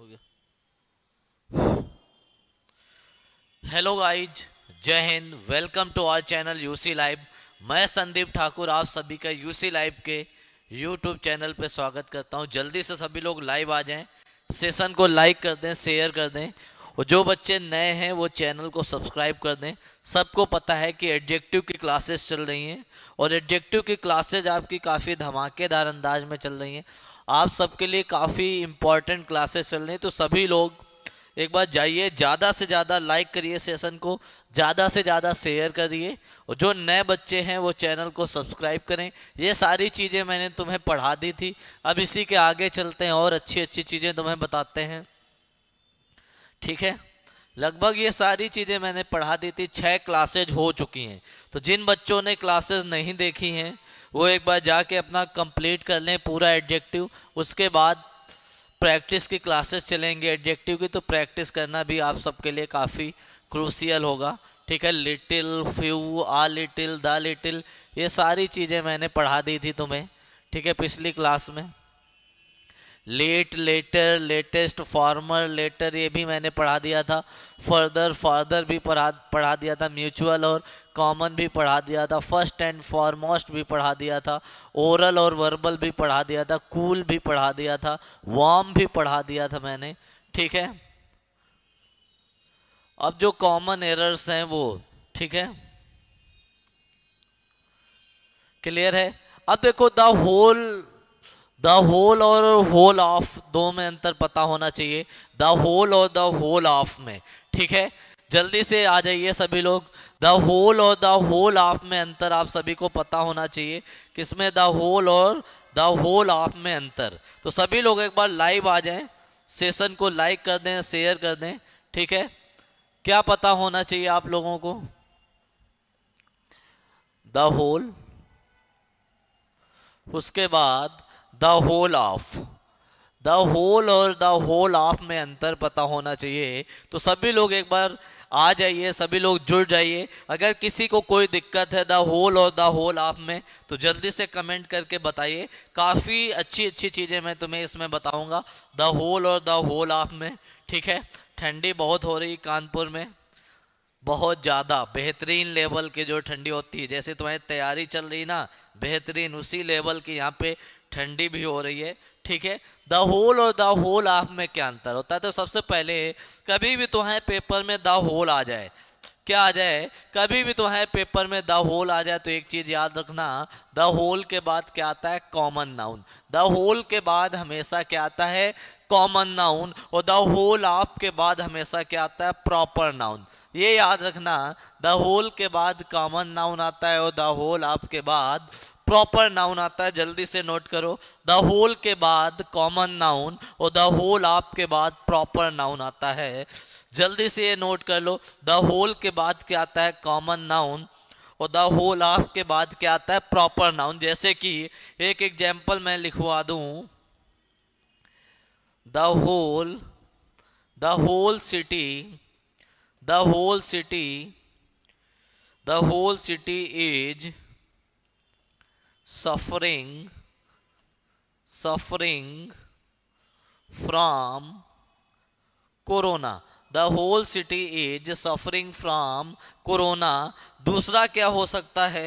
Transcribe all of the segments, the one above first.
हो गया hello guys जय हिंद welcome to our channel UC live मैं संदीप ठाकुर आप सभी का यूसी लाइव के यूट्यूब चैनल पे स्वागत करता हूँ जल्दी से सभी लोग लाइव आ जाएं सेशन को लाइक कर दें शेयर कर दें और जो बच्चे नए हैं वो चैनल को सब्सक्राइब कर दें सबको पता है कि एडजेक्टिव की क्लासेस चल रही हैं और एडजेक्टिव की क्लासेज आपकी काफ़ी धमाकेदार अंदाज में चल रही हैं आप सबके लिए काफ़ी इम्पॉर्टेंट क्लासेस चल रही हैं तो सभी लोग एक बार जाइए ज़्यादा से ज़्यादा लाइक करिए सेशन को ज़्यादा से ज़्यादा शेयर करिए और जो नए बच्चे हैं वो चैनल को सब्सक्राइब करें ये सारी चीज़ें मैंने तुम्हें पढ़ा दी थी अब इसी के आगे चलते हैं और अच्छी अच्छी चीज़ें तुम्हें बताते हैं ठीक है लगभग ये सारी चीज़ें मैंने पढ़ा दी थी छः क्लासेज हो चुकी हैं तो जिन बच्चों ने क्लासेज नहीं देखी हैं वो एक बार जाके अपना कंप्लीट कर लें पूरा एडजेक्टिव उसके बाद प्रैक्टिस की क्लासेस चलेंगे एडजेक्टिव की तो प्रैक्टिस करना भी आप सबके लिए काफ़ी क्रूसियल होगा ठीक है little few a little the little ये सारी चीज़ें मैंने पढ़ा दी थी तुम्हें ठीक है पिछली क्लास में late latter latest former latter ये भी मैंने पढ़ा दिया था फर्दर फर्दर भी पढ़ा पढ़ा दिया था म्यूचुअल और कॉमन भी पढ़ा दिया था फर्स्ट एंड फॉरमोस्ट भी पढ़ा दिया था ओरल और वर्बल भी पढ़ा दिया था कूल भी पढ़ा दिया था वार्म भी पढ़ा दिया था मैंने ठीक है अब जो कॉमन एरर्स हैं वो ठीक है क्लियर है अब देखो द होल द होल और होल ऑफ दो में अंतर पता होना चाहिए द होल और द होल ऑफ में ठीक है जल्दी से आ जाइए सभी लोग द होल और द होल ऑफ में अंतर आप सभी को पता होना चाहिए किसमें द होल और द होल ऑफ में अंतर तो सभी लोग एक बार लाइव आ जाएं सेशन को लाइक कर दें शेयर कर दें ठीक है क्या पता होना चाहिए आप लोगों को द होल उसके बाद the whole of the whole और द होल ऑफ में अंतर पता होना चाहिए तो सभी लोग एक बार आ जाइए सभी लोग जुड़ जाइए अगर किसी को कोई दिक्कत है द होल और द होल ऑफ में तो जल्दी से कमेंट करके बताइए काफ़ी अच्छी अच्छी चीज़ें मैं तुम्हें इसमें बताऊंगा द होल और द होल ऑफ में ठीक है ठंडी बहुत हो रही कानपुर में बहुत ज़्यादा बेहतरीन लेवल की जो ठंडी होती है जैसे तुम्हारी तैयारी चल रही ना बेहतरीन उसी लेवल की यहाँ पे ठंडी भी हो रही है ठीक है द होल और द होल आप में क्या अंतर होता है तो सबसे पहले कभी भी तो है पेपर में द होल आ जाए क्या आ जाए कभी भी तो है पेपर में द होल आ जाए तो एक चीज़ याद रखना द होल के बाद क्या आता है कॉमन नाउन द होल के बाद हमेशा क्या आता है कॉमन नाउन और द होल आप के बाद हमेशा क्या आता है प्रॉपर नाउन ये याद रखना द होल के बाद कॉमन नाउन आता है और द होल आप के बाद प्रॉपर नाउन आता है जल्दी से नोट करो द होल के बाद कॉमन नाउन और द होल आप के बाद प्रॉपर नाउन आता है जल्दी से ये नोट कर लो द होल के बाद क्या आता है कॉमन नाउन और द होल आप के बाद क्या आता है प्रॉपर नाउन जैसे कि एक एग्जाम्पल मैं लिखवा दू the whole the whole city the whole city the whole city is suffering suffering from corona the whole city is suffering from corona दूसरा क्या हो सकता है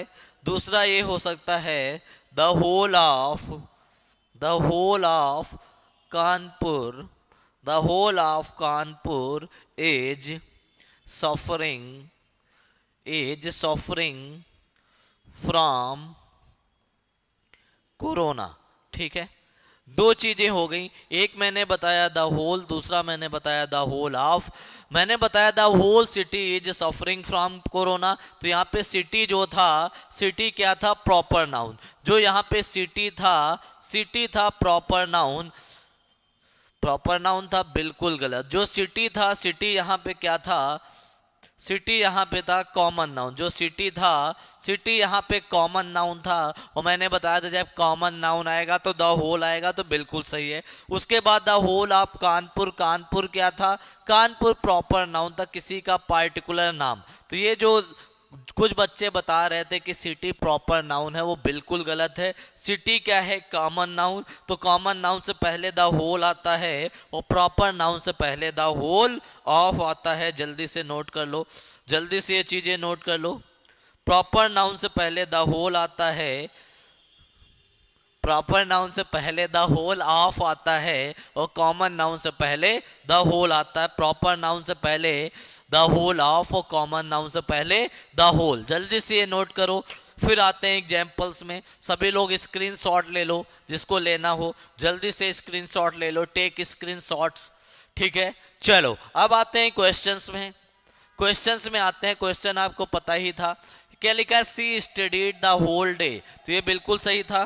दूसरा ये हो सकता है the whole of the whole of Kanpur the whole of Kanpur is suffering is suffering from corona ठीक है दो चीज़ें हो गई एक मैंने बताया द होल दूसरा मैंने बताया द होल ऑफ मैंने बताया the whole city is suffering from corona तो यहाँ पे सिटी जो था सिटी क्या था प्रॉपर नाउन जो यहाँ पे सिटी था सिटी था प्रॉपर नाउन प्रॉपर नाउन था बिल्कुल गलत जो सिटी था सिटी यहाँ पे क्या था सिटी यहाँ पे था कॉमन नाउन जो सिटी था सिटी यहाँ पे कॉमन नाउन था और मैंने बताया था जब कॉमन नाउन आएगा तो द होल आएगा तो बिल्कुल सही है उसके बाद द होल आप कानपुर कानपुर क्या था कानपुर प्रॉपर नाउन था किसी का पार्टिकुलर नाम तो ये जो कुछ बच्चे बता रहे थे कि सिटी प्रॉपर नाउन है वो बिल्कुल गलत है सिटी क्या है कॉमन नाउन तो कॉमन नाउन से पहले द होल आता है और प्रॉपर नाउन से पहले द होल ऑफ आता है जल्दी से नोट कर लो जल्दी से ये चीज़ें नोट कर लो प्रॉपर नाउन से पहले द होल आता है प्रॉपर नाउन से पहले द होल ऑफ आता है और कॉमन नाउन से पहले द होल आता है प्रॉपर नाउन से पहले द होल ऑफ और कॉमन नाउन से पहले द होल जल्दी से ये नोट करो फिर आते हैं एग्जाम्पल्स में सभी लोग स्क्रीन शॉट ले लो जिसको लेना हो जल्दी से स्क्रीन शॉट ले लो टेक स्क्रीन शॉट्स ठीक है चलो अब आते हैं क्वेश्चंस में क्वेश्चंस में आते हैं क्वेश्चन आपको पता ही था क्या लिखा she studied the whole day तो ये बिल्कुल सही था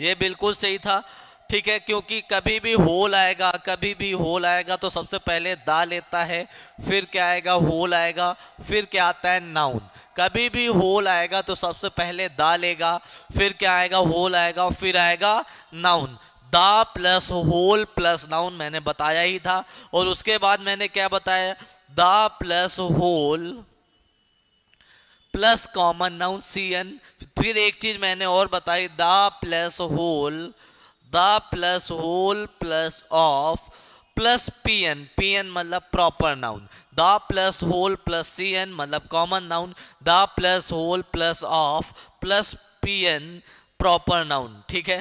ये बिल्कुल सही था ठीक है क्योंकि कभी भी होल आएगा कभी भी होल आएगा तो सबसे पहले दा लेता है फिर क्या आएगा होल आएगा फिर क्या आता है नाउन कभी भी होल आएगा तो सबसे पहले दा लेगा फिर क्या आएगा होल आएगा फिर आएगा नाउन दा प्लस होल प्लस नाउन मैंने बताया ही था और उसके बाद मैंने क्या बताया the plus whole plus common noun C N फिर एक चीज मैंने और बताई the plus whole the plus whole plus of plus P N P N मतलब proper noun the plus whole plus C N मतलब common noun the plus whole plus of plus P N proper noun ठीक है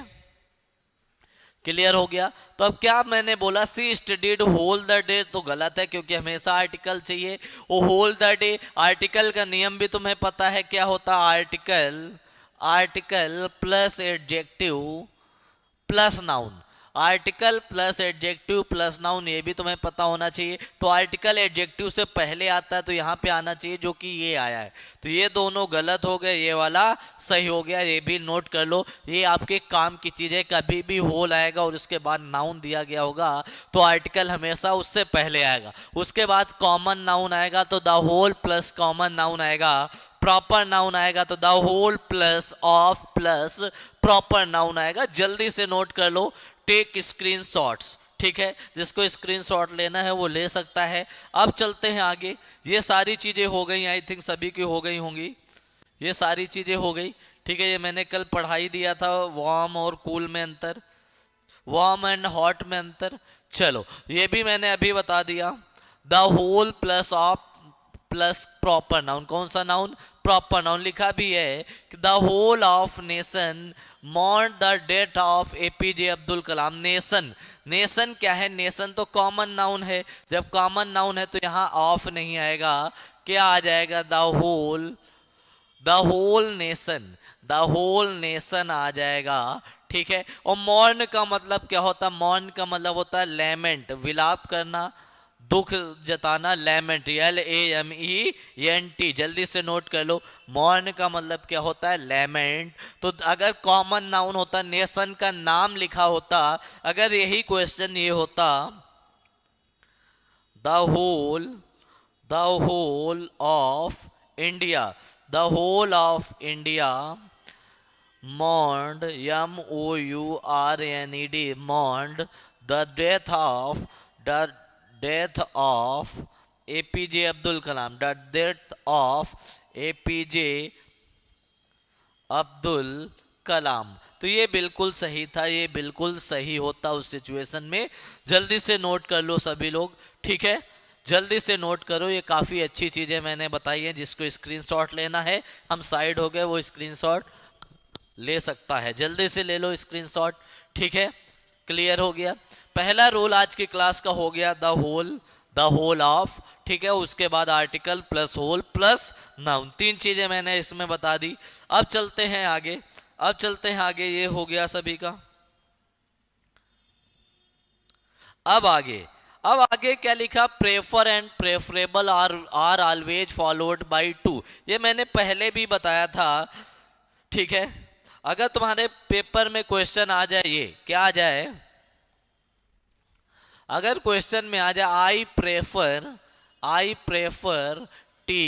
clear हो गया तो अब क्या मैंने बोला she studied whole the day तो गलत है क्योंकि हमेशा आर्टिकल चाहिए वो होल द डे आर्टिकल का नियम भी तुम्हें पता है क्या होता article article plus adjective plus noun article plus adjective plus noun ये भी तुम्हें पता होना चाहिए तो आर्टिकल एडजेक्टिव से पहले आता है तो यहाँ पे आना चाहिए जो कि ये आया है तो ये दोनों गलत हो गए ये वाला सही हो गया ये भी नोट कर लो ये आपके काम की चीज़ है कभी भी होल आएगा और उसके बाद नाउन दिया गया होगा तो आर्टिकल हमेशा उससे पहले आएगा उसके बाद कॉमन नाउन आएगा तो the whole plus common noun आएगा प्रॉपर नाउन आएगा तो the whole plus of plus proper noun आएगा जल्दी से नोट कर लो टेक स्क्रीन ठीक है जिसको स्क्रीनशॉट लेना है वो ले सकता है अब चलते हैं आगे ये सारी चीज़ें हो गई आई थिंक सभी की हो गई होंगी ये सारी चीज़ें हो गई ठीक है ये मैंने कल पढ़ाई दिया था वार्म और कूल में अंतर वार्म एंड हॉट में अंतर चलो ये भी मैंने अभी बता दिया the whole plus of plus proper noun कौन सा नाउन प्रॉपर नाउन लिखा भी है कि द होल ऑफ नेशन मॉन the death of A P J Abdul Kalam nation nation क्या है नेशन तो कॉमन नाउन है जब कॉमन नाउन है तो यहाँ ऑफ नहीं आएगा क्या आ जाएगा the whole the whole nation the whole nation आ जाएगा ठीक है और मॉर्न का मतलब क्या होता है मॉर्न का मतलब होता है लेमेंट विलाप करना दुख जताना lament L A M E N T जल्दी से नोट कर लो मॉर्न का मतलब क्या होता है लेमेंट तो अगर कॉमन नाउन होता नेशन का नाम लिखा होता अगर यही क्वेश्चन ये होता the whole the whole of India the whole of India mourned M O U R N E D mourned the death of the death of APJ Abdul Kalam. The death of APJ Abdul Kalam तो ये बिल्कुल सही था ये बिल्कुल सही होता उस सिचुएशन में जल्दी से नोट कर लो सभी लोग ठीक है जल्दी से नोट करो ये काफ़ी अच्छी चीज़ें मैंने बताई हैं जिसको स्क्रीनशॉट लेना है हम साइड हो गए वो स्क्रीनशॉट ले सकता है जल्दी से ले लो स्क्रीनशॉट ठीक है क्लियर हो गया पहला रोल आज की क्लास का हो गया the whole the whole of ठीक है उसके बाद article plus whole plus noun तीन चीज़ें मैंने इसमें बता दी अब चलते हैं आगे अब चलते हैं आगे ये हो गया सभी का अब आगे अब आगे क्या लिखा prefer and preferable are are always followed by to ये मैंने पहले भी बताया था ठीक है अगर तुम्हारे पेपर में क्वेश्चन आ जाए ये क्या आ जाए अगर क्वेश्चन में आ जाए I prefer I prefer tea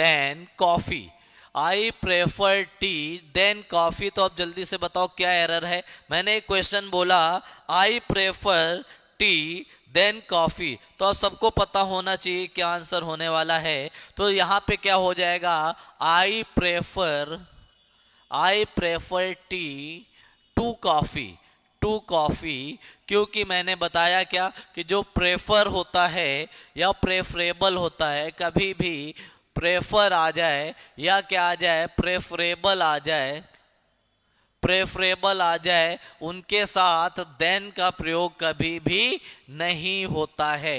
than coffee I prefer tea than coffee तो आप जल्दी से बताओ क्या एरर है मैंने एक क्वेश्चन बोला I prefer tea than coffee तो अब सबको पता होना चाहिए क्या आंसर होने वाला है तो यहाँ पे क्या हो जाएगा I prefer I prefer tea to coffee to coffee क्योंकि मैंने बताया क्या कि जो प्रेफर होता है या प्रेफरेबल होता है कभी भी प्रेफर आ जाए या क्या आ जाए प्रेफरेबल आ जाए प्रेफरेबल आ जाए उनके साथ देन का प्रयोग कभी भी नहीं होता है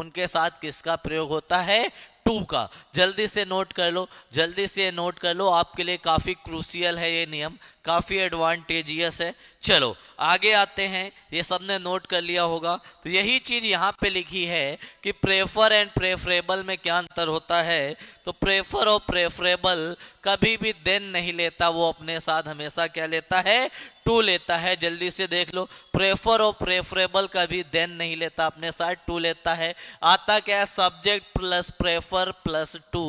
उनके साथ किसका प्रयोग होता है टू का जल्दी से नोट कर लो जल्दी से नोट कर लो आपके लिए काफ़ी क्रूसियल है ये नियम काफ़ी एडवांटेजियस है चलो आगे आते हैं ये सबने नोट कर लिया होगा तो यही चीज़ यहाँ पे लिखी है कि प्रेफर एंड प्रेफरेबल में क्या अंतर होता है तो प्रेफर और प्रेफरेबल कभी भी देन नहीं लेता वो अपने साथ हमेशा क्या लेता है टू लेता है जल्दी से देख लो प्रेफर और प्रेफरेबल कभी देन नहीं लेता अपने साथ टू लेता है आता क्या है subject plus prefer plus to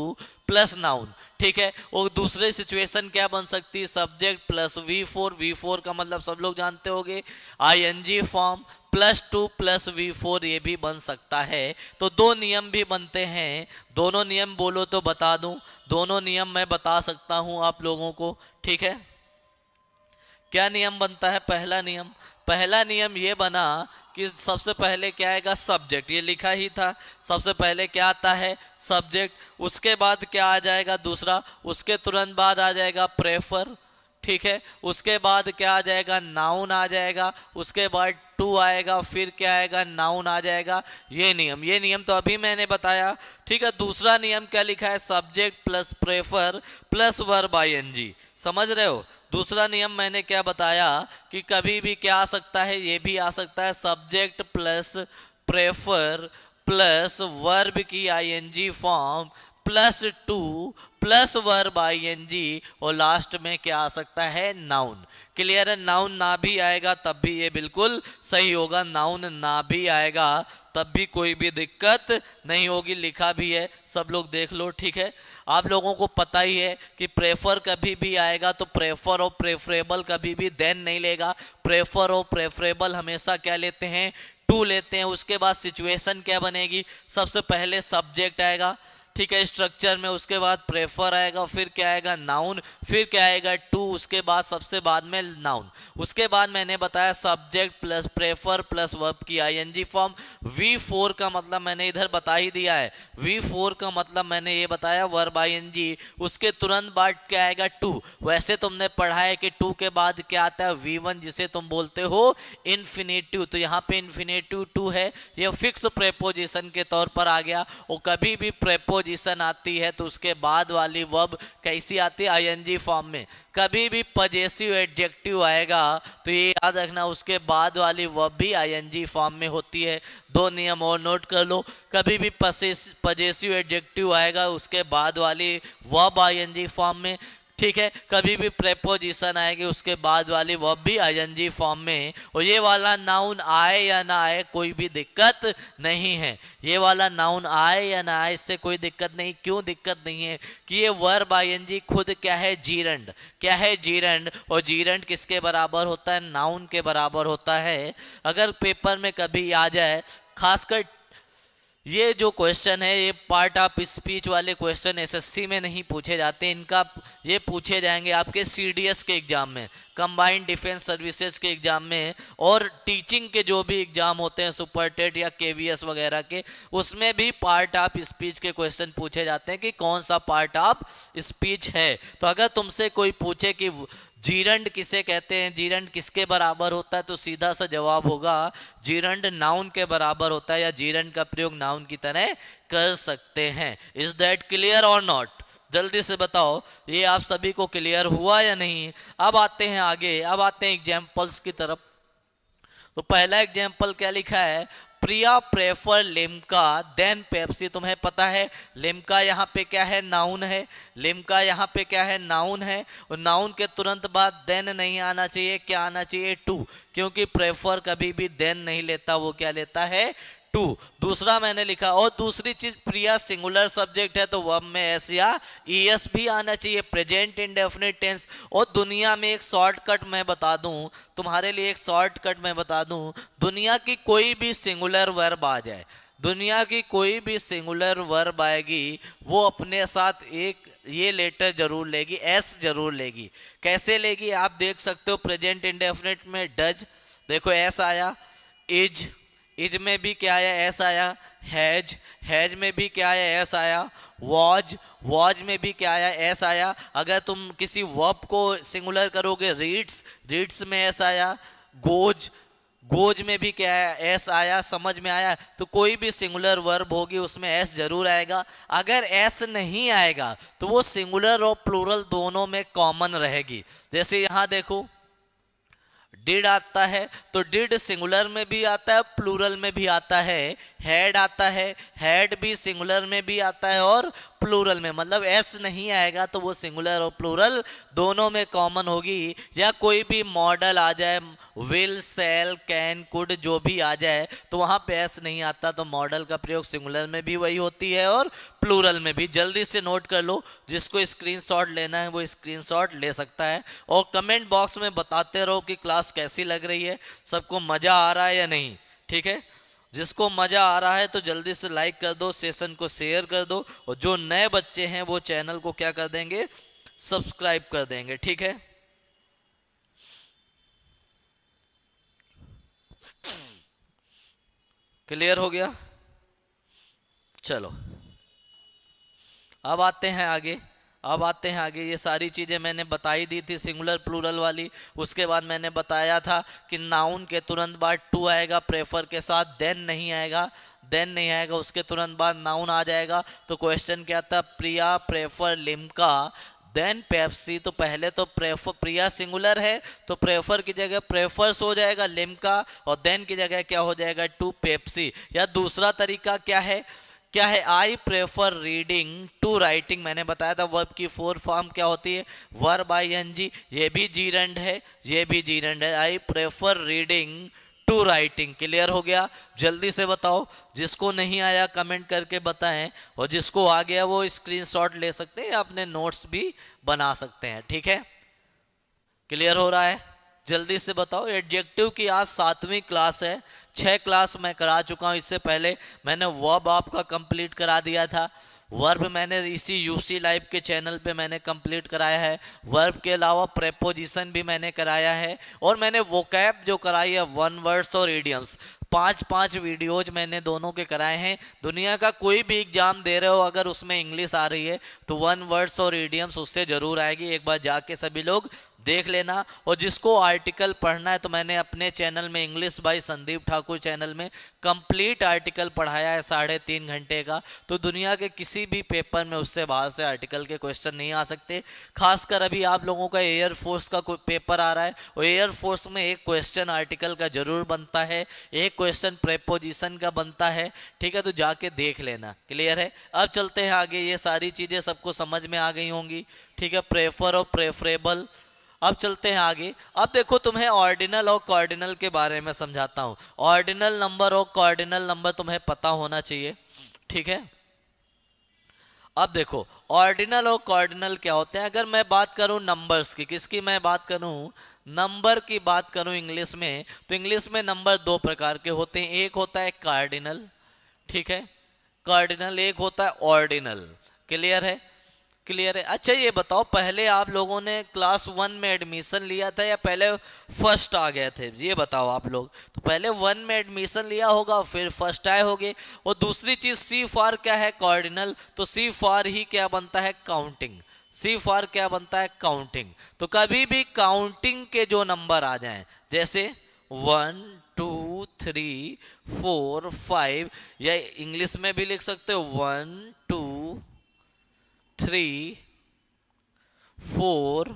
plus noun ठीक है और दूसरे सिचुएशन क्या बन सकती है subject plus V four V four का मतलब सब लोग जानते होंगे ING form plus to plus V four ये भी बन सकता है तो दो नियम भी बनते हैं दोनों नियम बोलो तो बता दूं दोनों नियम मैं बता सकता हूं आप लोगों को ठीक है क्या नियम बनता है पहला नियम पहला नियम ये बना कि सबसे पहले क्या आएगा सब्जेक्ट ये लिखा ही था सबसे पहले क्या आता है सब्जेक्ट उसके बाद क्या आ जाएगा दूसरा उसके तुरंत बाद आ जाएगा प्रेफर ठीक है उसके बाद क्या आ जाएगा नाउन आ जाएगा उसके बाद टू आएगा फिर क्या आएगा नाउन आ जाएगा ये नियम ये नियम तो अभी मैंने बताया ठीक है दूसरा नियम क्या लिखा है subject plus prefer plus verb ING समझ रहे हो दूसरा नियम मैंने क्या बताया कि कभी भी क्या आ सकता है ये भी आ सकता है subject plus prefer plus verb की ING form plus to plus verb ING और लास्ट में क्या आ सकता है नाउन क्लियर है नाउन ना भी आएगा तब भी ये बिल्कुल सही होगा नाउन ना भी आएगा तब भी कोई भी दिक्कत नहीं होगी लिखा भी है सब लोग देख लो ठीक है आप लोगों को पता ही है कि प्रेफर कभी भी आएगा तो प्रेफर और प्रेफरेबल कभी भी देन नहीं लेगा प्रेफर और प्रेफरेबल हमेशा क्या लेते हैं टू लेते हैं उसके बाद सिचुएशन क्या बनेगी सबसे पहले सब्जेक्ट आएगा ठीक है स्ट्रक्चर में उसके बाद प्रेफर आएगा फिर क्या आएगा नाउन फिर क्या आएगा टू उसके बाद सबसे बाद में नाउन उसके बाद मैंने बताया subject plus prefer plus verb की आईएनजी फॉर्म वी फोर का मतलब मैंने इधर बता ही दिया है वी फोर का मतलब मैंने ये बताया वर्ब आईएनजी उसके तुरंत बाद क्या आएगा टू वैसे तुमने पढ़ा है कि टू के बाद क्या आता है वी वन जिसे तुम बोलते हो इन्फिनेटिव तो यहाँ पे इन्फिनेटिव टू है यह फिक्स प्रेपोजिशन के तौर पर आ गया और कभी भी प्रेपोज पोजीशन आती है तो उसके बाद वाली वर्ब कैसी आती है आई फॉर्म में कभी भी पजेसिव एडजेक्टिव आएगा तो ये याद रखना उसके बाद वाली वर्ब भी आई फॉर्म में होती है दो नियम और नोट कर लो कभी भी पजेसिव एडजेक्टिव आएगा उसके बाद वाली वर्ब आई फॉर्म में ठीक है कभी भी प्रेपोजिशन आएगी उसके बाद वाली वह भी आई फॉर्म में और ये वाला नाउन आए या ना आए कोई भी दिक्कत नहीं है ये वाला नाउन आए या ना आए इससे कोई दिक्कत नहीं क्यों दिक्कत नहीं है कि ये वर्ब आई खुद क्या है जीरंड क्या है जीरंड और जीरंड किसके बराबर होता है नाउन के बराबर होता है अगर पेपर में कभी आ जाए खासकर ये जो क्वेश्चन है ये पार्ट ऑफ स्पीच वाले क्वेश्चन एसएससी में नहीं पूछे जाते इनका ये पूछे जाएंगे आपके सीडीएस के एग्ज़ाम में कंबाइंड डिफेंस सर्विसेज के एग्ज़ाम में और टीचिंग के जो भी एग्ज़ाम होते हैं सुपर टेट या केवीएस वगैरह के उसमें भी पार्ट ऑफ स्पीच के क्वेश्चन पूछे जाते हैं कि कौन सा पार्ट ऑफ स्पीच है तो अगर तुमसे कोई पूछे कि जीरंड किसे कहते हैं जीरंड किसके बराबर होता है तो सीधा सा जवाब होगा जीरंड नाउन के बराबर होता है या जीरंड का प्रयोग नाउन की तरह कर सकते हैं इज दैट क्लियर और नॉट जल्दी से बताओ ये आप सभी को क्लियर हुआ या नहीं अब आते हैं आगे अब आते हैं एग्जाम्पल्स की तरफ तो पहला एग्जाम्पल क्या लिखा है Priya prefer Limca than Pepsi तुम्हें पता है लेमका यहाँ पे क्या है नाउन है लेमका यहाँ पे क्या है नाउन है और नाउन के तुरंत बाद देन नहीं आना चाहिए क्या आना चाहिए टू क्योंकि प्रेफर कभी भी देन नहीं लेता वो क्या लेता है टू दूसरा मैंने लिखा और दूसरी चीज प्रिया सिंगुलर सब्जेक्ट है तो वब में एस या ई e एस भी आना चाहिए प्रेजेंट इंडेफिनिट टेंस और दुनिया में एक शॉर्टकट मैं बता दूं तुम्हारे लिए एक शॉर्टकट मैं बता दूं दुनिया की कोई भी सिंगुलर वर्ब आ जाए दुनिया की कोई भी सिंगुलर वर्ब आएगी वो अपने साथ एक ये लेटर जरूर लेगी एस जरूर लेगी कैसे लेगी आप देख सकते हो प्रेजेंट इंडेफिनिट में डज देखो एस आया इज इज में भी क्या आया एस आया हैज हैज में भी क्या आया एस आया वॉज वॉज में भी क्या आया एस आया अगर तुम किसी वर्ब को सिंगुलर करोगे रीड्स रीड्स में एस आया गोज गोज में भी क्या आया एस आया समझ में आया तो कोई भी सिंगुलर वर्ब होगी उसमें एस जरूर आएगा अगर एस नहीं आएगा तो वो सिंगुलर और प्लूरल दोनों में कॉमन रहेगी जैसे यहाँ देखो डिड आता है तो डिड सिंगुलर में भी आता है प्लूरल में भी आता है हेड आता है हेड भी सिंगुलर में भी आता है और प्लूरल में मतलब एस नहीं आएगा तो वो सिंगुलर और प्लूरल दोनों में कॉमन होगी या कोई भी मॉडल आ जाए विल सेल कैन कुड जो भी आ जाए तो वहां पे एस नहीं आता तो मॉडल का प्रयोग सिंगुलर में भी वही होती है और प्लूरल में भी जल्दी से नोट कर लो जिसको स्क्रीनशॉट लेना है वो स्क्रीनशॉट ले सकता है और कमेंट बॉक्स में बताते रहो कि क्लास कैसी लग रही है सबको मज़ा आ रहा है या नहीं ठीक है जिसको मज़ा आ रहा है तो जल्दी से लाइक कर दो सेशन को शेयर कर दो और जो नए बच्चे हैं वो चैनल को क्या कर देंगे सब्सक्राइब कर देंगे ठीक है क्लियर हो गया चलो अब आते हैं आगे अब आते हैं आगे ये सारी चीज़ें मैंने बताई दी थी सिंगुलर प्लूरल वाली उसके बाद मैंने बताया था कि नाउन के तुरंत बाद टू आएगा प्रेफर के साथ देन नहीं आएगा देन नहीं आएगा उसके तुरंत बाद नाउन आ जाएगा तो क्वेश्चन क्या था Priya prefer Limca than Pepsi तो पहले तो प्रेफर प्रिया सिंगुलर है तो प्रेफर की जगह प्रेफर्स हो जाएगा लिमका और देन की जगह क्या हो जाएगा टू पेप्सी या दूसरा तरीका क्या है क्या है I prefer reading to writing मैंने बताया था वर्ब की फोर फॉर्म क्या होती है वर्ब आई एन जी ये भी रेंड है ये भी रेंड है I prefer reading to writing clear हो गया जल्दी से बताओ जिसको नहीं आया कमेंट करके बताएं और जिसको आ गया वो स्क्रीनशॉट ले सकते हैं अपने नोट्स भी बना सकते हैं ठीक है क्लियर हो रहा है जल्दी से बताओ एडजेक्टिव की आज सातवीं क्लास है छः क्लास मैं करा चुका हूँ इससे पहले मैंने वर्ब आपका कंप्लीट करा दिया था वर्ब मैंने इसी यूसी लाइव के चैनल पे मैंने कंप्लीट कराया है वर्ब के अलावा प्रेपोजिशन भी मैंने कराया है और मैंने कैप जो कराई है वन वर्ड्स और एडियम्स पांच पांच वीडियोज मैंने दोनों के कराए हैं दुनिया का कोई भी एग्जाम दे रहे हो अगर उसमें इंग्लिश आ रही है तो वन वर्ड्स और एडियम्स उससे ज़रूर आएगी एक बार जाके सभी लोग देख लेना और जिसको आर्टिकल पढ़ना है तो मैंने अपने चैनल में English by Sandeep Thakur channel में कंप्लीट आर्टिकल पढ़ाया है साढ़े तीन घंटे का तो दुनिया के किसी भी पेपर में उससे बाहर से आर्टिकल के क्वेश्चन नहीं आ सकते खासकर अभी आप लोगों का एयरफोर्स का पेपर आ रहा है और एयरफोर्स में एक क्वेश्चन आर्टिकल का जरूर बनता है एक क्वेश्चन प्रेपोजिशन का बनता है ठीक है तो जाके देख लेना क्लियर है अब चलते हैं आगे ये सारी चीज़ें सबको समझ में आ गई होंगी ठीक है प्रेफर और प्रेफरेबल अब चलते हैं आगे अब देखो तुम्हें ऑर्डिनल और कॉर्डिनल के बारे में समझाता हूं ऑर्डिनल नंबर और कॉर्डिनल नंबर तुम्हें पता होना चाहिए ठीक है अब देखो ऑर्डिनल और कॉर्डिनल क्या होते हैं अगर मैं बात करूं नंबर्स की किसकी मैं बात करूं नंबर की बात करूं इंग्लिश में तो इंग्लिश में नंबर दो प्रकार के होते हैं एक होता है कार्डिनल ठीक है कार्डिनल एक होता है ऑर्डिनल क्लियर है क्लियर है अच्छा ये बताओ पहले आप लोगों ने क्लास वन में एडमिशन लिया था या पहले फर्स्ट आ गए थे ये बताओ आप लोग तो पहले वन में एडमिशन लिया होगा फिर फर्स्ट आए होगे और दूसरी चीज़ सी फार क्या है कॉर्डिनल तो सी फार ही क्या बनता है काउंटिंग सी फार क्या बनता है काउंटिंग तो कभी भी काउंटिंग के जो नंबर आ जाए जैसे one two three four five या इंग्लिश में भी लिख सकते हो वन टू थ्री फोर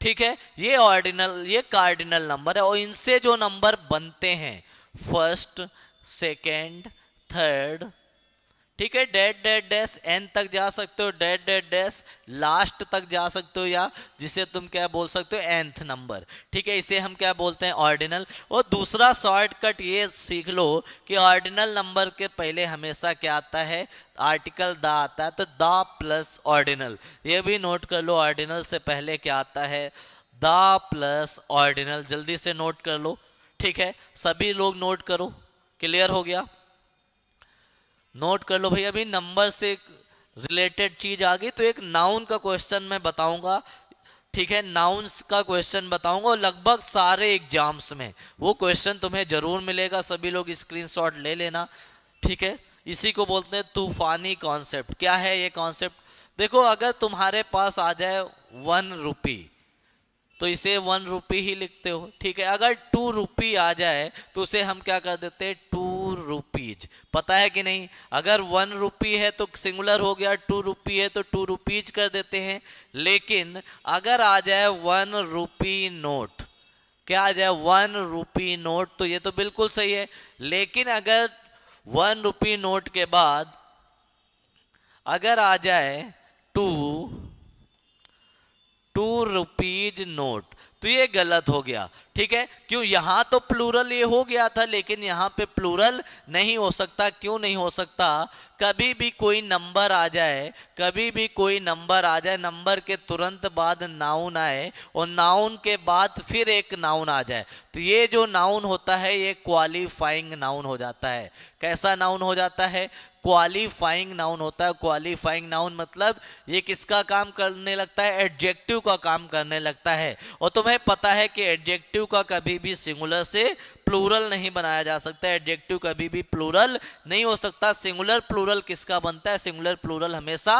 ठीक है ये ऑर्डिनल ये कार्डिनल नंबर है और इनसे जो नंबर बनते हैं फर्स्ट सेकेंड थर्ड ठीक है डेड डेड डैश एन तक जा सकते हो डेड डेड डैश लास्ट तक जा सकते हो या जिसे तुम क्या बोल सकते हो एंथ नंबर ठीक है इसे हम क्या बोलते हैं ऑर्डिनल और दूसरा शॉर्टकट ये सीख लो कि ऑर्डिनल नंबर के पहले हमेशा क्या आता है आर्टिकल द आता है तो द प्लस ऑर्डिनल ये भी नोट कर लो ऑर्डिनल से पहले क्या आता है द प्लस ऑर्डिनल जल्दी से नोट कर लो ठीक है सभी लोग नोट करो क्लियर हो गया नोट कर लो भाई अभी नंबर से रिलेटेड चीज आ गई तो एक नाउन का क्वेश्चन मैं बताऊंगा ठीक है नाउन्स का क्वेश्चन बताऊंगा लगभग सारे एग्जाम्स में वो क्वेश्चन तुम्हें जरूर मिलेगा सभी लोग स्क्रीनशॉट ले लेना ठीक है इसी को बोलते हैं तूफानी कॉन्सेप्ट क्या है ये कॉन्सेप्ट देखो अगर तुम्हारे पास आ जाए वन रुपी तो इसे वन रुपी ही लिखते हो ठीक है अगर टू रुपी आ जाए तो उसे हम क्या कर देते हैं टू रुपीज पता है कि नहीं अगर वन रुपी है तो सिंगुलर हो गया टू रुपी है तो टू रुपीज कर देते हैं लेकिन अगर आ जाए वन रुपी नोट क्या आ जाए वन रुपी नोट तो ये तो बिल्कुल सही है लेकिन अगर वन रुपी नोट के बाद अगर आ जाए टू टू रुपीज नोट तो ये गलत हो गया ठीक है क्यों यहां तो प्लूरल ये हो गया था लेकिन यहां पे प्लूरल नहीं हो सकता क्यों नहीं हो सकता कभी भी कोई नंबर आ जाए कभी भी कोई नंबर आ जाए नंबर के तुरंत बाद नाउन आए और नाउन के बाद फिर एक नाउन आ जाए तो ये जो नाउन होता है ये क्वालिफाइंग नाउन हो जाता है कैसा नाउन हो जाता है क्वालिफाइंग नाउन होता है क्वालिफाइंग नाउन मतलब ये किसका काम करने लगता है एडजेक्टिव का काम करने लगता है और तुम्हें पता है कि एडजेक्टिव का कभी भी सिंगुलर से प्लूरल नहीं बनाया जा सकता एडजेक्टिव कभी भी प्लूरल नहीं हो सकता सिंगुलर प्लूरल किसका बनता है सिंगुलर प्लूरल हमेशा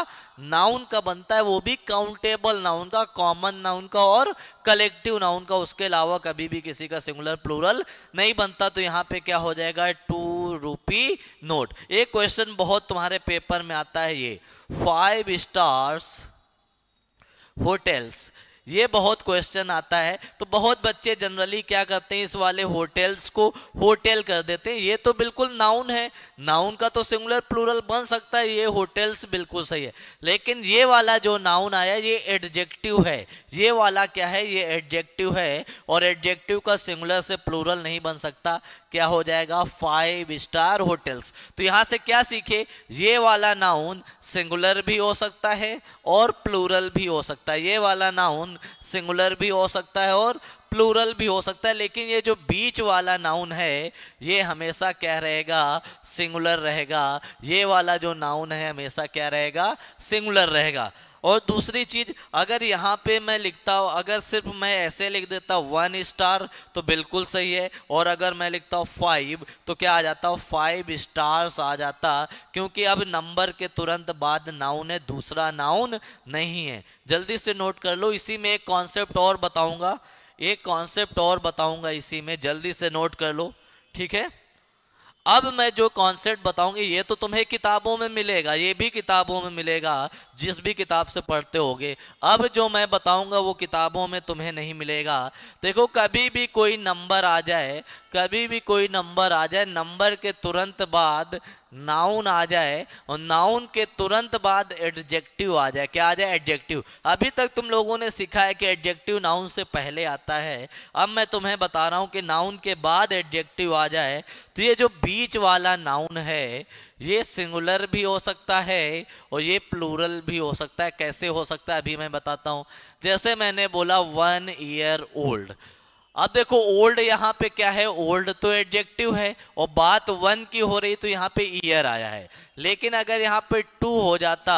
नाउन का बनता है वो भी काउंटेबल नाउन का कॉमन नाउन का और कलेक्टिव नाउन का उसके अलावा कभी भी किसी का सिंगुलर प्लूरल नहीं बनता तो यहाँ पे क्या हो जाएगा टू रूपी नोट एक क्वेश्चन बहुत तुम्हारे पेपर में आता है ये फाइव स्टार्स होटल्स ये बहुत क्वेश्चन आता है तो बहुत बच्चे जनरली क्या करते हैं इस वाले होटल्स को होटल कर देते हैं ये तो बिल्कुल नाउन है नाउन का तो सिंगुलर प्लूरल बन सकता है ये होटल्स बिल्कुल सही है लेकिन ये वाला जो नाउन आया ये एडजेक्टिव है ये वाला क्या है ये एडजेक्टिव है और एडजेक्टिव का सिंगुलर से प्लूरल नहीं बन सकता क्या हो जाएगा फाइव स्टार होटल्स तो यहां से क्या सीखे ये वाला नाउन सिंगुलर भी हो सकता है और प्लूरल भी हो सकता है ये वाला नाउन सिंगुलर भी हो सकता है और प्लूरल भी हो सकता है लेकिन ये जो बीच वाला नाउन है ये हमेशा क्या रहेगा सिंगुलर रहेगा ये वाला जो नाउन है हमेशा क्या रहेगा सिंगुलर रहेगा और दूसरी चीज अगर यहाँ पे मैं लिखता हूँ अगर सिर्फ मैं ऐसे लिख देता हूँ वन स्टार तो बिल्कुल सही है और अगर मैं लिखता हूँ फाइव तो क्या आ जाता हूँ फाइव स्टार्स आ जाता क्योंकि अब नंबर के तुरंत बाद नाउन है दूसरा नाउन नहीं है जल्दी से नोट कर लो इसी में एक कॉन्सेप्ट और बताऊँगा एक कॉन्सेप्ट और बताऊंगा इसी में जल्दी से नोट कर लो ठीक है अब मैं जो कॉन्सेप्ट बताऊंगी ये तो तुम्हें किताबों में मिलेगा ये भी किताबों में मिलेगा जिस भी किताब से पढ़ते होगे अब जो मैं बताऊंगा वो किताबों में तुम्हें नहीं मिलेगा देखो कभी भी कोई नंबर आ जाए कभी भी कोई नंबर आ जाए नंबर के तुरंत बाद नाउन आ जाए और नाउन के तुरंत बाद एडजेक्टिव आ जाए क्या आ जाए एडजेक्टिव अभी तक तुम लोगों ने सीखा है कि एडजेक्टिव नाउन से पहले आता है अब मैं तुम्हें बता रहा हूँ कि नाउन के बाद एडजेक्टिव आ जाए तो ये जो बीच वाला नाउन है ये सिंगुलर भी हो सकता है और ये प्लूरल भी हो सकता है कैसे हो सकता है अभी मैं बताता हूँ जैसे मैंने बोला वन ईयर ओल्ड अब देखो ओल्ड यहाँ पे क्या है ओल्ड तो एडजेक्टिव है और बात वन की हो रही तो यहाँ पे ईयर आया है लेकिन अगर यहाँ पे टू हो जाता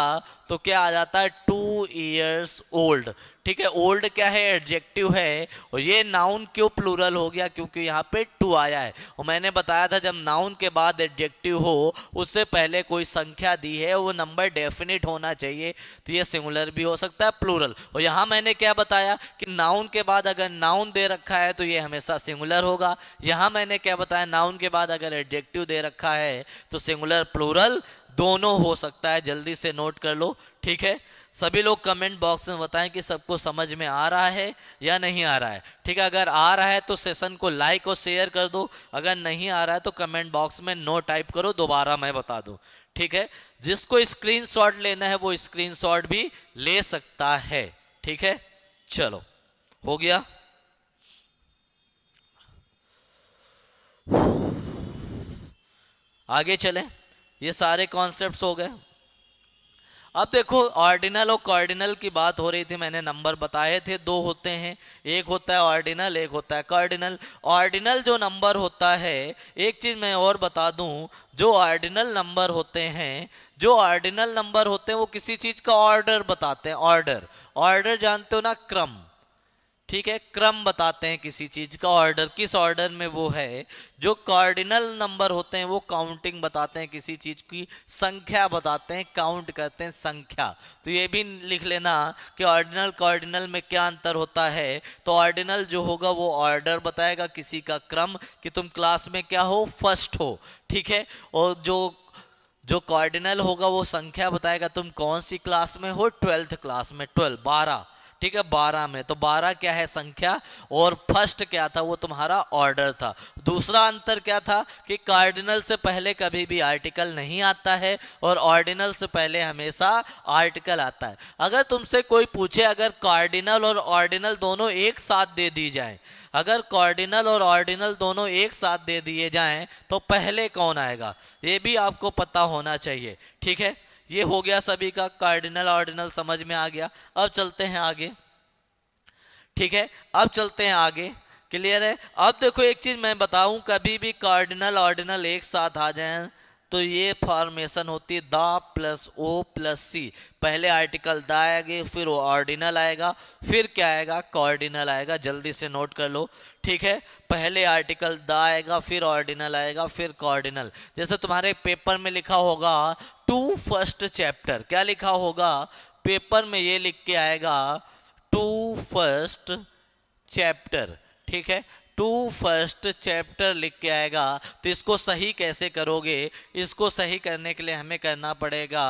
तो क्या आ जाता है टू ईयर्स ओल्ड ठीक है ओल्ड क्या है एडजेक्टिव है और ये नाउन क्यों प्लूरल हो गया क्योंकि यहाँ पे टू आया है और मैंने बताया था जब नाउन के बाद एडजेक्टिव हो उससे पहले कोई संख्या दी है वो नंबर डेफिनेट होना चाहिए तो ये सिंगुलर भी हो सकता है प्लूरल और यहाँ मैंने क्या बताया कि नाउन के बाद अगर नाउन दे रखा है तो ये हमेशा सिंगुलर होगा यहाँ मैंने क्या बताया नाउन के बाद अगर एडजेक्टिव दे रखा है तो सिंगुलर प्लूरल दोनों हो सकता है जल्दी से नोट कर लो ठीक है सभी लोग कमेंट बॉक्स में बताएं कि सबको समझ में आ रहा है या नहीं आ रहा है ठीक है अगर आ रहा है तो सेशन को लाइक और शेयर कर दो अगर नहीं आ रहा है तो कमेंट बॉक्स में नो टाइप करो दोबारा मैं बता दूं ठीक है जिसको स्क्रीनशॉट लेना है वो स्क्रीनशॉट भी ले सकता है ठीक है चलो हो गया आगे चलें ये सारे कॉन्सेप्ट हो गए अब देखो ऑर्डिनल और कॉर्डिनल की बात हो रही थी मैंने नंबर बताए थे दो होते हैं एक होता है ऑर्डिनल एक होता है कॉर्डिनल ऑर्डिनल जो नंबर होता है एक चीज़ मैं और बता दूं जो ऑर्डिनल नंबर होते हैं जो ऑर्डिनल नंबर होते हैं वो किसी चीज़ का ऑर्डर बताते हैं ऑर्डर ऑर्डर जानते हो ना क्रम ठीक है क्रम बताते हैं किसी चीज का ऑर्डर किस ऑर्डर में वो है जो कार्डिनल नंबर होते हैं वो काउंटिंग बताते हैं किसी चीज की संख्या बताते हैं काउंट करते हैं संख्या तो ये भी लिख लेना कि ऑर्डिनल कार्डिनल में क्या अंतर होता है तो ऑर्डिनल जो होगा वो ऑर्डर बताएगा किसी का क्रम कि तुम क्लास में क्या हो फर्स्ट हो ठीक है और जो जो कार्डिनल होगा वो संख्या बताएगा तुम कौन सी क्लास में हो ट्वेल्थ क्लास में ट्वेल्व बारह ठीक है बारह में तो बारह क्या है संख्या और फर्स्ट क्या था वो तुम्हारा ऑर्डर था दूसरा अंतर क्या था कि कार्डिनल से पहले कभी भी आर्टिकल नहीं आता है और ऑर्डिनल से पहले हमेशा आर्टिकल आता है अगर तुमसे कोई पूछे अगर कार्डिनल और ऑर्डिनल दोनों एक साथ दे दी जाए अगर कार्डिनल और ऑर्डिनल दोनों एक साथ दे दिए जाएं तो पहले कौन आएगा ये भी आपको पता होना चाहिए ठीक है ये हो गया सभी का कार्डिनल ऑर्डिनल समझ में आ गया अब चलते हैं आगे ठीक है अब चलते हैं आगे क्लियर है अब देखो एक चीज मैं बताऊं कभी भी कार्डिनल ऑर्डिनल एक साथ आ जाए तो ये फॉर्मेशन होती है the plus O plus C पहले आर्टिकल द आएगी फिर वो ऑर्डिनल आएगा फिर क्या आएगा कॉर्डिनल आएगा जल्दी से नोट कर लो ठीक है पहले आर्टिकल द आएगा फिर ऑर्डिनल आएगा फिर कॉर्डिनल जैसे तुम्हारे पेपर में लिखा होगा टू फर्स्ट चैप्टर क्या लिखा होगा पेपर में ये लिख के आएगा टू फर्स्ट चैप्टर ठीक है टू फर्स्ट चैप्टर लिख के आएगा तो इसको सही कैसे करोगे इसको सही करने के लिए हमें करना पड़ेगा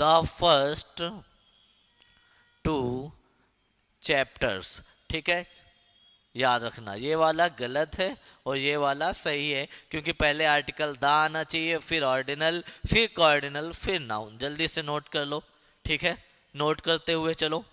द फर्स्ट टू चैप्टर्स ठीक है याद रखना ये वाला गलत है और ये वाला सही है क्योंकि पहले आर्टिकल द आना चाहिए फिर ऑर्डिनल फिर कॉर्डिनल फिर नाउन जल्दी से नोट कर लो ठीक है नोट करते हुए चलो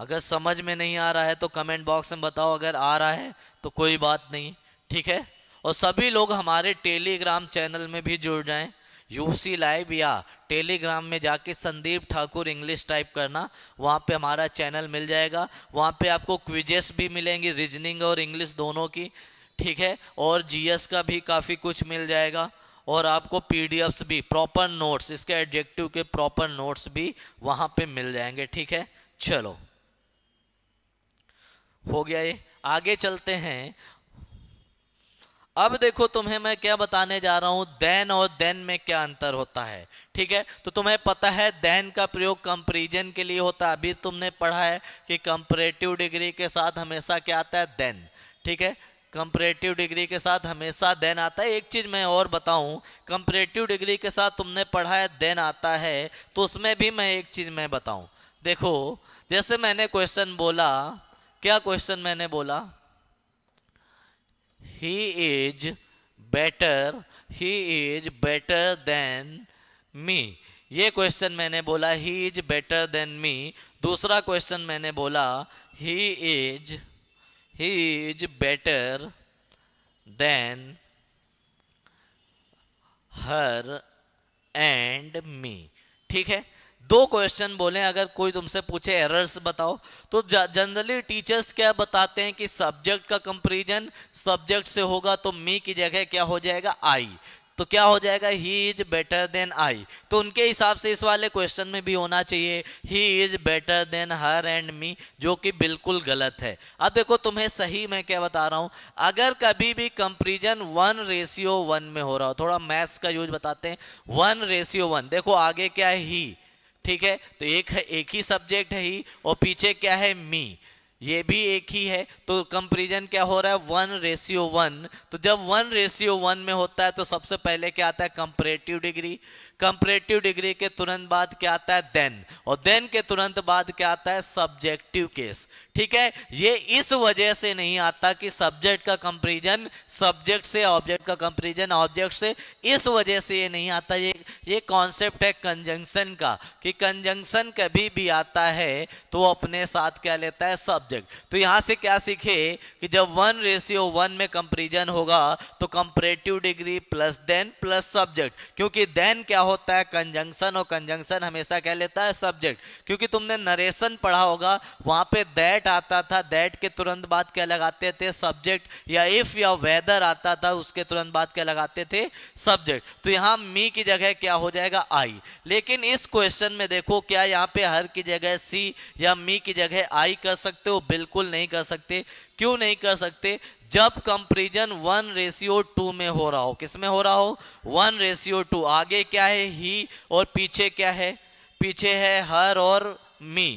अगर समझ में नहीं आ रहा है तो कमेंट बॉक्स में बताओ अगर आ रहा है तो कोई बात नहीं ठीक है और सभी लोग हमारे टेलीग्राम चैनल में भी जुड़ जाएं यूसी लाइव या टेलीग्राम में जाके संदीप ठाकुर इंग्लिश टाइप करना वहाँ पे हमारा चैनल मिल जाएगा वहाँ पे आपको क्विजेस भी मिलेंगी रीजनिंग और इंग्लिश दोनों की ठीक है और जीएस का भी काफ़ी कुछ मिल जाएगा और आपको पी भी प्रॉपर नोट्स इसके एडजेक्टिव के प्रॉपर नोट्स भी वहाँ पे मिल जाएंगे ठीक है चलो हो गया ये आगे चलते हैं अब देखो तुम्हें मैं क्या बताने जा रहा हूं देन और देन में क्या अंतर होता है ठीक है तो तुम्हें पता है देन का प्रयोग कंपेरिजन के लिए होता है अभी तुमने पढ़ा है कि कंपरेटिव डिग्री के साथ हमेशा क्या आता है देन ठीक है कंपरेटिव डिग्री के साथ हमेशा देन आता है एक चीज़ मैं और बताऊं कंपरेटिव डिग्री के साथ तुमने पढ़ा है देन आता है तो उसमें भी मैं एक चीज़ मैं बताऊं देखो जैसे मैंने क्वेश्चन बोला क्या क्वेश्चन मैंने बोला he is better he is better than me ये क्वेश्चन मैंने बोला he is better than me दूसरा क्वेश्चन मैंने बोला he is he is better than her and me ठीक है दो क्वेश्चन बोले अगर कोई तुमसे पूछे एरर्स बताओ तो जनरली टीचर्स क्या बताते हैं कि सब्जेक्ट का कंपेरिजन सब्जेक्ट से होगा तो मी की जगह क्या हो जाएगा आई तो क्या हो जाएगा he is better than I तो उनके हिसाब से इस वाले क्वेश्चन में भी होना चाहिए he is better than her and me जो कि बिल्कुल गलत है अब देखो तुम्हें सही मैं क्या बता रहा हूँ अगर कभी भी कंपेरिजन वन रेशियो वन में हो रहा हो थोड़ा मैथ्स का यूज बताते हैं वन रेशियो वन देखो आगे क्या है ही ठीक है तो एक एक ही सब्जेक्ट है ही और पीछे क्या है मी ये भी एक ही है तो कंपेरिजन क्या हो रहा है वन रेशियो वन तो जब वन रेशियो वन में होता है तो सबसे पहले क्या आता है कंपरेटिव डिग्री कंपरेटिव डिग्री के तुरंत बाद क्या आता है देन और देन के तुरंत बाद क्या आता है सब्जेक्टिव केस ठीक है ये इस वजह से नहीं आता कि सब्जेक्ट का कंपेरिजन सब्जेक्ट से ऑब्जेक्ट का कंपेरिजन ऑब्जेक्ट से इस वजह से ये नहीं आता ये ये कॉन्सेप्ट है कंजंक्शन का कि कंजंक्शन कभी भी आता है तो अपने साथ क्या लेता है सब्जेक्ट तो यहाँ से क्या सीखे कि जब वन रेशियो वन में कंपेरिजन होगा तो comparative degree plus than plus subject क्योंकि देन क्या होता है कंजंक्शन और कंजंक्शन हमेशा क्या लेता है सब्जेक्ट क्योंकि तुमने नरेशन पढ़ा होगा वहाँ पे दैट आता था दैट के तुरंत बाद क्या लगाते थे सब्जेक्ट या इफ या वेदर आता था उसके तुरंत बाद क्या लगाते थे सब्जेक्ट तो यहाँ मी की जगह क्या हो जाएगा आई लेकिन इस क्वेश्चन में देखो क्या यहाँ पे हर की जगह सी या मी की जगह आई कर सकते हो बिल्कुल नहीं कर सकते क्यों नहीं कर सकते जब कंपेरिजन वन रेशियो टू में हो रहा हो किस में हो रहा हो वन रेशियो टू आगे क्या है ही और पीछे क्या है पीछे है हर और मी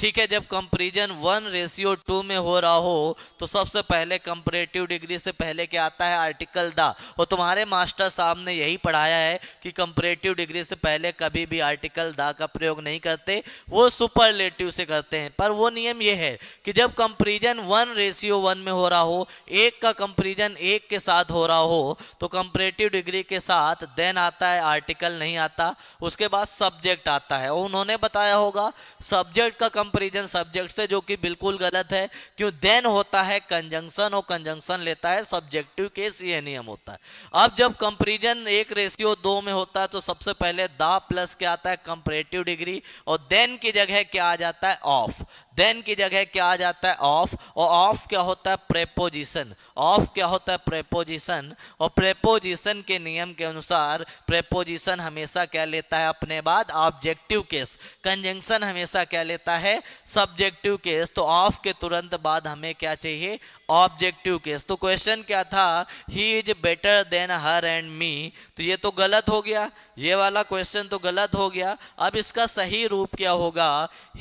ठीक है जब कंपेरिजन वन रेशियो टू में हो रहा हो तो सबसे पहले कंपरेटिव डिग्री से पहले क्या आता है आर्टिकल द और तुम्हारे मास्टर साहब ने यही पढ़ाया है कि कंपरेटिव डिग्री से पहले कभी भी आर्टिकल द का प्रयोग नहीं करते वो सुपरलेटिव से करते हैं पर वो नियम ये है कि जब कंपेरिजन वन रेशियो वन में हो रहा हो एक का कंपेरिजन एक के साथ हो रहा हो तो कंपरेटिव डिग्री के साथ देन आता है आर्टिकल नहीं आता उसके बाद सब्जेक्ट आता है उन्होंने बताया होगा सब्जेक्ट का कंपेरिजन सब्जेक्ट से जो कि बिल्कुल गलत है क्यों देन होता है कंजंक्शन और कंजंक्शन लेता है सब्जेक्टिव केस ये नियम होता है अब जब कंपेरिजन एक रेशियो दो में होता है तो सबसे पहले दा प्लस क्या आता है कंपरेटिव डिग्री और देन की जगह क्या आ जाता है ऑफ देन की जगह क्या आ जाता है ऑफ और ऑफ क्या होता है प्रेपोजिशन ऑफ क्या होता है प्रेपोजिशन और प्रेपोजिशन के नियम के अनुसार प्रेपोजिशन हमेशा क्या लेता है अपने बाद ऑब्जेक्टिव केस कंजंक्शन हमेशा क्या लेता है सब्जेक्टिव केस तो ऑफ के तुरंत बाद हमें क्या चाहिए ऑब्जेक्टिव केस तो क्वेश्चन क्या था he is better than her and me तो ये तो गलत हो गया ये वाला क्वेश्चन तो गलत हो गया अब इसका सही रूप क्या होगा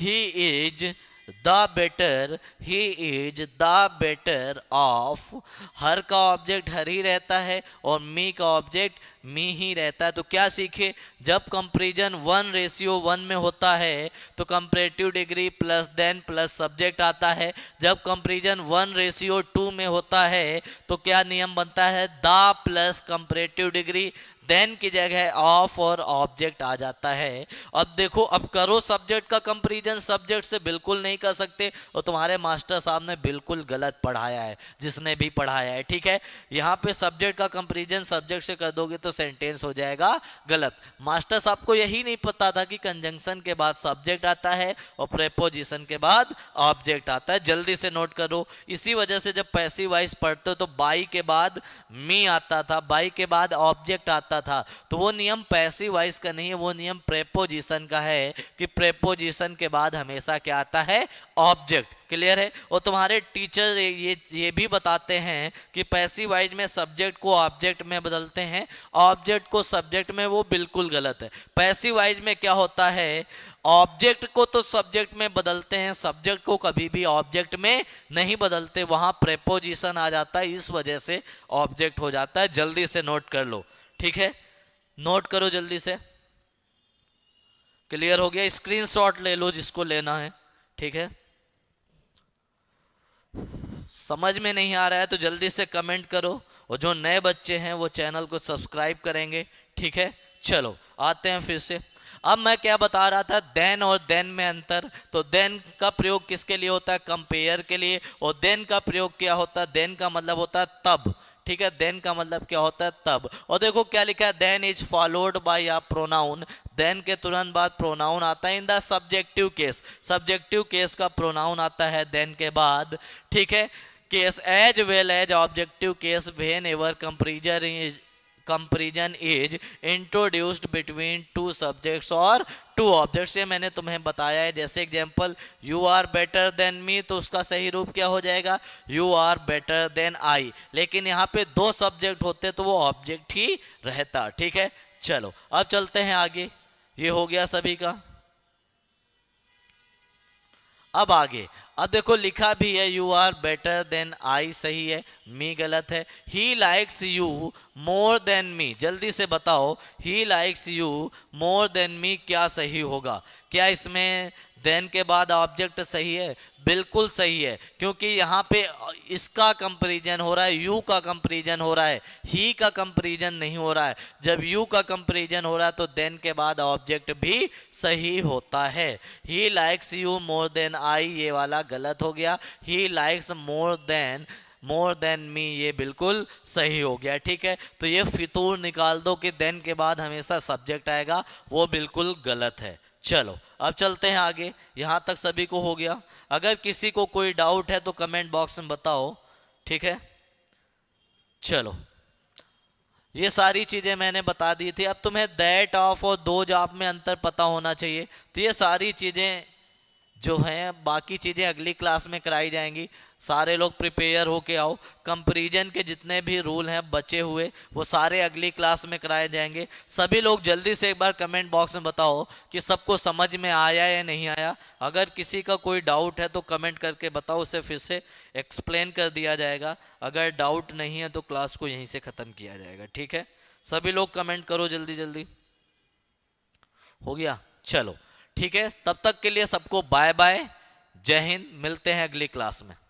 he is the better he is the better of her का ऑब्जेक्ट हर ही रहता है और मी का ऑब्जेक्ट में ही रहता है तो क्या सीखे जब कंपेरिजन वन रेशियो वन में होता है तो comparative degree plus than plus subject आता है जब कंपेरिजन वन रेशियो टू में होता है तो क्या नियम बनता है the plus comparative degree than की जगह ऑफ और ऑब्जेक्ट आ जाता है अब देखो अब करो सब्जेक्ट का कंपेरिजन सब्जेक्ट से बिल्कुल नहीं कर सकते और तुम्हारे मास्टर साहब ने बिल्कुल गलत पढ़ाया है जिसने भी पढ़ाया है ठीक है यहाँ पे सब्जेक्ट का कंपेरिजन सब्जेक्ट से कर दोगे तो तो सेंटेंस हो जाएगा गलत मास्टर्स आपको यही नहीं पता था कि कंजंक्शन के बाद सब्जेक्ट आता है और प्रेपोजिशन के बाद ऑब्जेक्ट आता है जल्दी से नोट करो इसी वजह से जब पैसी वाइज पढ़ते हो तो बाई के बाद मी आता था बाई के बाद ऑब्जेक्ट आता था तो वो नियम पैसी वाइज का नहीं है वो नियम प्रेपोजिशन का है कि प्रेपोजिशन के बाद हमेशा क्या आता है ऑब्जेक्ट क्लियर है और तुम्हारे टीचर ये ये भी बताते हैं कि पैसी वाइज में सब्जेक्ट को ऑब्जेक्ट में बदलते हैं ऑब्जेक्ट को सब्जेक्ट में वो बिल्कुल गलत है पैसी वाइज में क्या होता है ऑब्जेक्ट को तो सब्जेक्ट में बदलते हैं सब्जेक्ट को कभी भी ऑब्जेक्ट में नहीं बदलते वहां प्रेपोजिशन आ जाता है इस वजह से ऑब्जेक्ट हो जाता है जल्दी से नोट कर लो ठीक है नोट करो जल्दी से क्लियर हो गया स्क्रीनशॉट ले लो जिसको लेना है ठीक है समझ में नहीं आ रहा है तो जल्दी से कमेंट करो और जो नए बच्चे हैं वो चैनल को सब्सक्राइब करेंगे ठीक है चलो आते हैं फिर से अब मैं क्या बता रहा था देन और देन में अंतर तो देन का प्रयोग किसके लिए होता है कंपेयर के लिए और देन का प्रयोग क्या होता है देन का मतलब होता है तब ठीक है देन का मतलब क्या होता है तब और देखो क्या लिखा है देन इज फॉलोड बाय या प्रोनाउन देन के तुरंत बाद प्रोनाउन आता है in the subjective case subjective case का प्रोनाउन आता है देन के बाद ठीक है as well as objective case whenever comparison इज comparison is introduced between two subjects और टू ऑब्जेक्ट्स ये मैंने तुम्हें बताया है जैसे example you are better than me तो उसका सही रूप क्या हो जाएगा you are better than I लेकिन यहाँ पे दो सब्जेक्ट होते तो वो ऑब्जेक्ट ही रहता ठीक है चलो अब चलते हैं आगे ये हो गया सभी का अब आगे अब देखो लिखा भी है you are better than I सही है मी गलत है he likes you more than me जल्दी से बताओ he likes you more than me क्या सही होगा क्या इसमें देन के बाद ऑब्जेक्ट सही है बिल्कुल सही है क्योंकि यहाँ पे इसका कंपेरिजन हो रहा है यू का कंपेरिजन हो रहा है ही का कंपेरिजन नहीं हो रहा है जब यू का कंपेरिजन हो रहा है तो देन के बाद ऑब्जेक्ट भी सही होता है he likes you more than I ये वाला गलत हो गया he likes more than more than me ये बिल्कुल सही हो गया ठीक है तो ये फितूर निकाल दो कि देन के बाद हमेशा सब्जेक्ट आएगा वो बिल्कुल गलत है चलो अब चलते हैं आगे यहां तक सभी को हो गया अगर किसी को कोई डाउट है तो कमेंट बॉक्स में बताओ ठीक है चलो ये सारी चीज़ें मैंने बता दी थी अब तुम्हें दैट ऑफ और दो जाप में अंतर पता होना चाहिए तो ये सारी चीज़ें जो हैं बाकी चीज़ें अगली क्लास में कराई जाएंगी सारे लोग प्रिपेयर होके आओ कंपेरिजन के जितने भी रूल हैं बचे हुए वो सारे अगली क्लास में कराए जाएंगे सभी लोग जल्दी से एक बार कमेंट बॉक्स में बताओ कि सबको समझ में आया या नहीं आया अगर किसी का कोई डाउट है तो कमेंट करके बताओ उसे फिर से एक्सप्लेन कर दिया जाएगा अगर डाउट नहीं है तो क्लास को यहीं से ख़त्म किया जाएगा ठीक है सभी लोग कमेंट करो जल्दी जल्दी हो गया चलो ठीक है तब तक के लिए सबको बाय बाय जय हिंद मिलते हैं अगली क्लास में